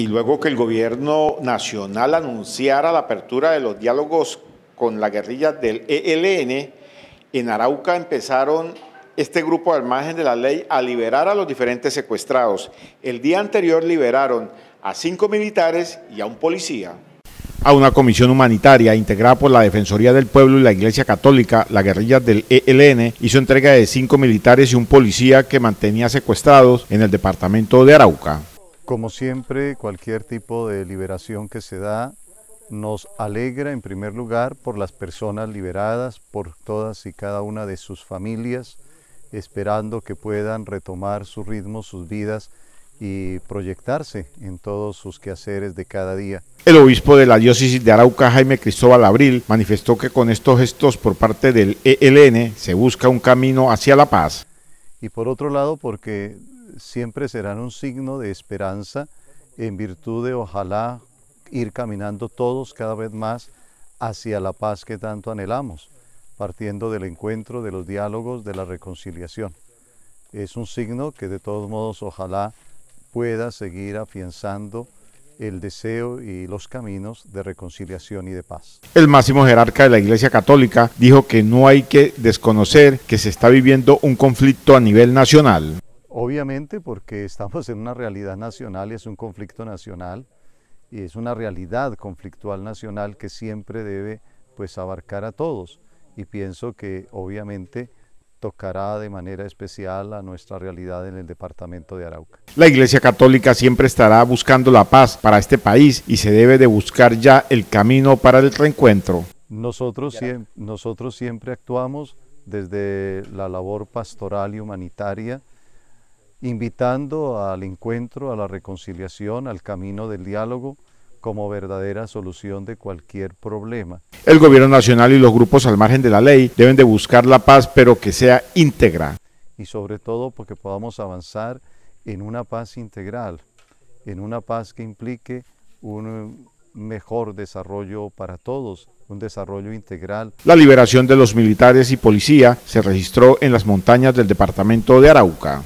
y luego que el gobierno nacional anunciara la apertura de los diálogos con la guerrilla del ELN, en Arauca empezaron este grupo al margen de la ley a liberar a los diferentes secuestrados. El día anterior liberaron a cinco militares y a un policía. A una comisión humanitaria integrada por la Defensoría del Pueblo y la Iglesia Católica, la guerrilla del ELN hizo entrega de cinco militares y un policía que mantenía secuestrados en el departamento de Arauca. Como siempre, cualquier tipo de liberación que se da nos alegra en primer lugar por las personas liberadas, por todas y cada una de sus familias, esperando que puedan retomar su ritmo, sus vidas y proyectarse en todos sus quehaceres de cada día. El obispo de la diócesis de Arauca, Jaime Cristóbal Abril, manifestó que con estos gestos por parte del ELN se busca un camino hacia la paz. Y por otro lado, porque siempre serán un signo de esperanza en virtud de ojalá ir caminando todos cada vez más hacia la paz que tanto anhelamos, partiendo del encuentro, de los diálogos, de la reconciliación. Es un signo que de todos modos ojalá pueda seguir afianzando el deseo y los caminos de reconciliación y de paz. El máximo jerarca de la Iglesia Católica dijo que no hay que desconocer que se está viviendo un conflicto a nivel nacional. Obviamente porque estamos en una realidad nacional, y es un conflicto nacional y es una realidad conflictual nacional que siempre debe pues abarcar a todos y pienso que obviamente tocará de manera especial a nuestra realidad en el departamento de Arauca. La Iglesia Católica siempre estará buscando la paz para este país y se debe de buscar ya el camino para el reencuentro. nosotros siempre actuamos desde la labor pastoral y humanitaria invitando al encuentro, a la reconciliación, al camino del diálogo como verdadera solución de cualquier problema. El gobierno nacional y los grupos al margen de la ley deben de buscar la paz, pero que sea íntegra. Y sobre todo porque podamos avanzar en una paz integral, en una paz que implique un mejor desarrollo para todos, un desarrollo integral. La liberación de los militares y policía se registró en las montañas del departamento de Arauca.